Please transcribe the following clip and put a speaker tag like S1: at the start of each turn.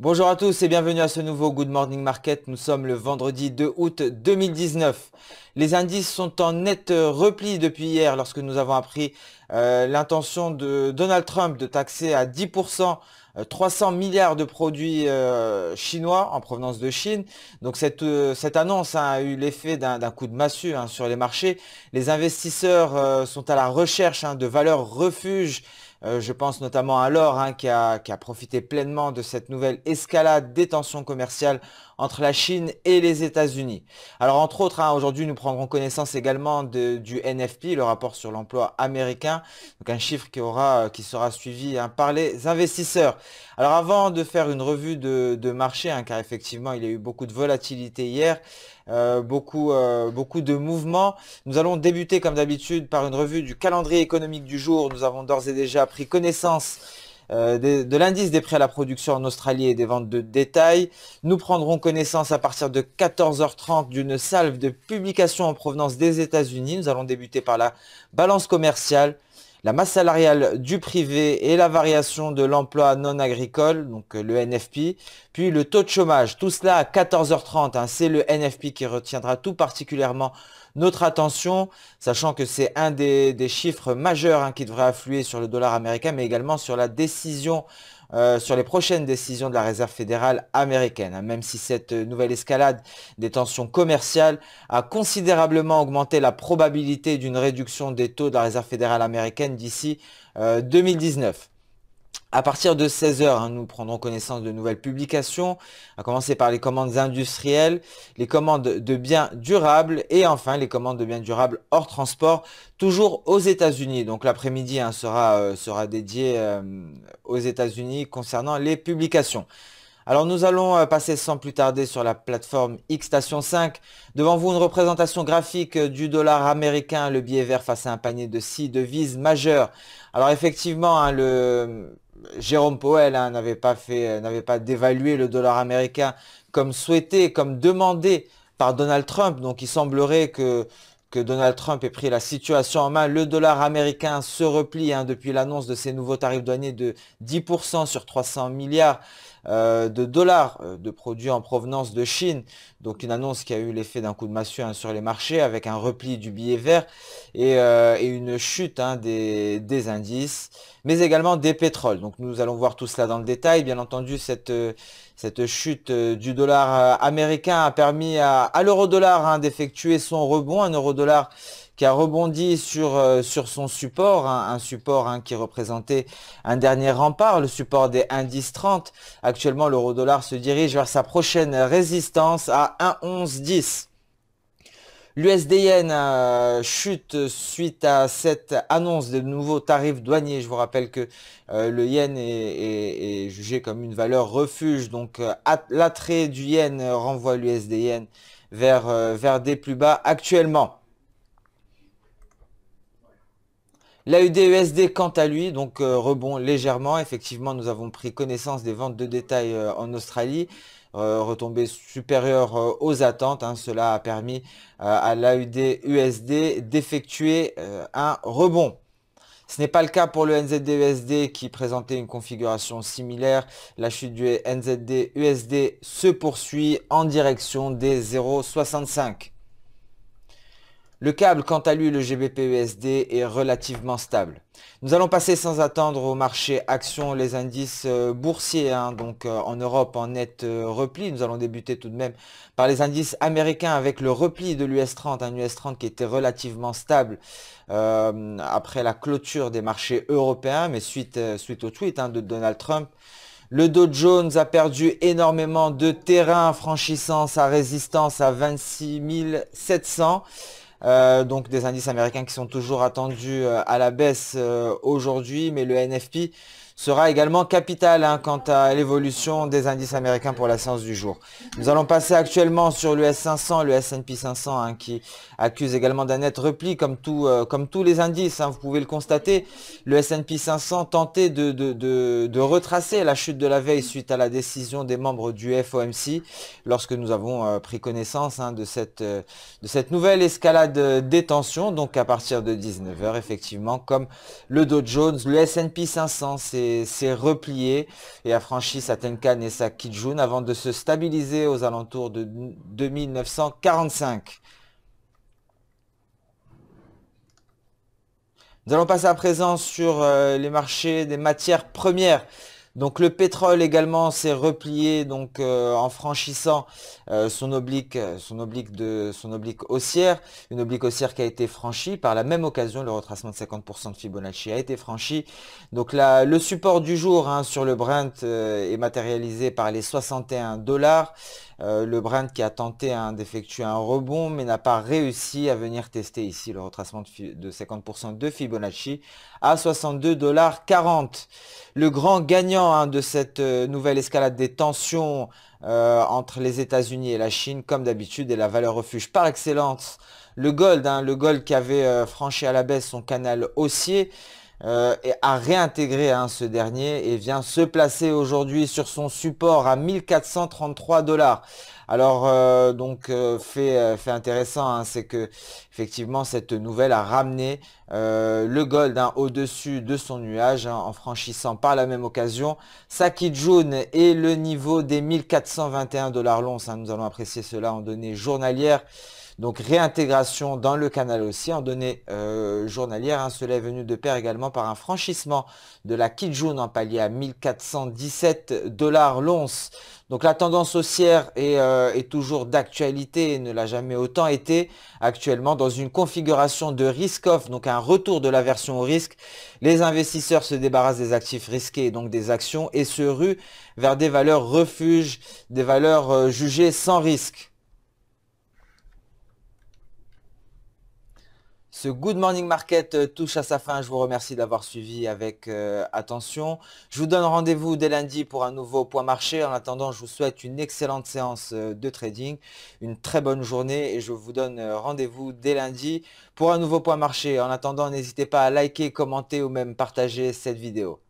S1: Bonjour à tous et bienvenue à ce nouveau Good Morning Market. Nous sommes le vendredi 2 août 2019. Les indices sont en net repli depuis hier lorsque nous avons appris euh, l'intention de Donald Trump de taxer à 10% 300 euh, milliards de produits euh, chinois en provenance de Chine. Donc cette, annonce hein, a eu l'effet d'un coup de massue hein, sur les marchés. Les investisseurs sont à la recherche hein, de valeurs refuges euh, je pense notamment à Laure hein, qui, a, profité pleinement de cette nouvelle escalade des tensions commerciales entre la Chine et les États-Unis. Alors entre autres, hein, aujourd'hui nous prendrons connaissance également de, du NFP, le rapport sur l'emploi américain, donc un chiffre qui, aura, euh, qui sera suivi hein, par les investisseurs. Alors avant de faire une revue de, marché, hein, car effectivement il y a eu beaucoup de volatilité hier, euh, beaucoup, euh, beaucoup de mouvements. Nous allons débuter comme d'habitude par une revue du calendrier économique du jour. Nous avons d'ores et déjà pris connaissance euh, de, l'indice des prix à la production en Australie et des ventes de détail. Nous prendrons connaissance à partir de 14h30 d'une salve de publications en provenance des États-Unis. Nous allons débuter par la balance commerciale la masse salariale du privé et la variation de l'emploi non agricole, donc euh, le NFP, puis le taux de chômage. Tout cela à 14h30, hein. c'est le NFP qui retiendra tout particulièrement notre attention, sachant que c'est un des, chiffres majeurs hein, qui devrait affluer sur le dollar américain, mais également sur la décision euh, sur les prochaines décisions de la réserve fédérale américaine, hein. même si cette nouvelle escalade des tensions commerciales a considérablement augmenté la probabilité d'une réduction des taux de la réserve fédérale américaine d'ici 2019. Euh, à partir de 16h, hein, nous prendrons connaissance de nouvelles publications, à commencer par les commandes industrielles, les commandes de biens durables et enfin les commandes de biens durables hors transport, toujours aux États-Unis. Donc l'après-midi hein, sera, euh, sera, dédié euh, aux États-Unis concernant les publications. Alors nous allons euh, passer sans plus tarder sur la plateforme X-Station 5. Devant vous, une représentation graphique du dollar américain, le billet vert face à un panier de six devises majeures. Alors effectivement, hein, le, Jérôme Powell hein, euh, n'avait pas dévalué le dollar américain comme souhaité, comme demandé par Donald Trump. Donc il semblerait que, Donald Trump ait pris la situation en main. Le dollar américain se replie hein, depuis l'annonce de ses nouveaux tarifs douaniers de 10% sur 300 milliards. Euh, de dollars euh, de produits en provenance de Chine. Donc une annonce qui a eu l'effet d'un coup de massue hein, sur les marchés avec un repli du billet vert et, euh, une chute hein, des, indices, mais également des pétroles. Donc nous allons voir tout cela dans le détail. Bien entendu, cette, chute du dollar américain a permis à, l'euro-dollar hein, d'effectuer son rebond. Un euro-dollar qui a rebondi sur, euh, sur son support, hein, un support hein, qui représentait un dernier rempart, le support des indices 30. Actuellement, l'euro-dollar se dirige vers sa prochaine résistance à 1,1110. L'USDN euh, chute suite à cette annonce de nouveaux tarifs douaniers. Je vous rappelle que euh, le yen est, jugé comme une valeur refuge. Donc euh, l'attrait du yen renvoie l'USDN vers, vers des plus bas actuellement. L'AUD/USD, e quant à lui, donc euh, rebond légèrement. Effectivement, nous avons pris connaissance des ventes de détail euh, en Australie, euh, retombées supérieures aux attentes. Hein. Cela a permis à laud usd e d'effectuer un rebond. Ce n'est pas le cas pour le nzd e qui présentait une configuration similaire. La chute du NZD-USD se poursuit en direction des 0,65. Le câble, quant à lui, le GBP-USD, est relativement stable. Nous allons passer sans attendre au marché action les indices euh, boursiers, hein. donc euh, en Europe en net euh, repli. Nous allons débuter tout de même par les indices américains avec le repli de l'US 30, un US 30 qui était relativement stable après la clôture des marchés européens, mais suite, au tweet hein, de Donald Trump. Le Dow Jones a perdu énormément de terrain, franchissant sa résistance à 26 700. Euh, donc des indices américains qui sont toujours attendus euh, à la baisse euh, aujourd'hui, mais le NFP sera également capital hein, quant à l'évolution des indices américains pour la séance du jour. Nous allons passer actuellement sur le S500, le S&P 500 hein, qui accuse également d'un net repli comme, euh, comme tous les indices, hein, vous pouvez le constater. Le S&P 500 tentait de, retracer la chute de la veille suite à la décision des membres du FOMC lorsque nous avons euh, pris connaissance de, cette, euh, de cette nouvelle escalade des tensions, donc à partir de 19h effectivement, comme le Dow Jones, le S&P 500, c'est s'est replié et a franchi sa Tenkan et sa Kijun avant de se stabiliser aux alentours de 2945. Nous allons passer à présent sur euh, les marchés des matières premières. Donc le pétrole également s'est replié donc euh, en franchissant euh, son oblique euh, son de son oblique haussière, une oblique haussière qui a été franchie par la même occasion le retracement de 50% de Fibonacci a été franchi. Donc là le support du jour hein, sur le Brent est matérialisé par les 61 dollars. le Brent qui a tenté hein, d'effectuer un rebond mais n'a pas réussi à venir tester ici le retracement de, de 50% de Fibonacci à 62,40 dollars Le grand gagnant Hein, de cette euh, nouvelle escalade des tensions euh, entre les États-Unis et la Chine, comme d'habitude, et la valeur refuge par excellence. Le gold, hein, le gold qui avait euh, franchi à la baisse son canal haussier, euh, et a réintégré hein, ce dernier et vient se placer aujourd'hui sur son support à 1433 dollars. Alors euh, donc euh, fait, fait, intéressant, hein, c'est que effectivement cette nouvelle a ramené le gold hein, au-dessus de son nuage en franchissant par la même occasion Saki Jun et le niveau des 1421 dollars l'once. nous allons apprécier cela en données journalières. Donc réintégration dans le canal aussi en données euh, journalières. Hein, cela est venu de pair également par un franchissement de la Kijun en palier à 1417 dollars l'once. Donc la tendance haussière est, euh, est toujours d'actualité et ne l'a jamais autant été actuellement dans une configuration de risk-off, donc un retour de la version au risque. Les investisseurs se débarrassent des actifs risqués, donc des actions, et se ruent vers des valeurs refuges, des valeurs euh, jugées sans risque. Ce Good Morning Market euh, touche à sa fin. Je vous remercie d'avoir suivi avec euh, attention. Je vous donne rendez-vous dès lundi pour un nouveau point marché. En attendant, je vous souhaite une excellente séance euh, de trading, une très bonne journée et je vous donne rendez-vous dès lundi pour un nouveau point marché. En attendant, n'hésitez pas à liker, commenter ou même partager cette vidéo.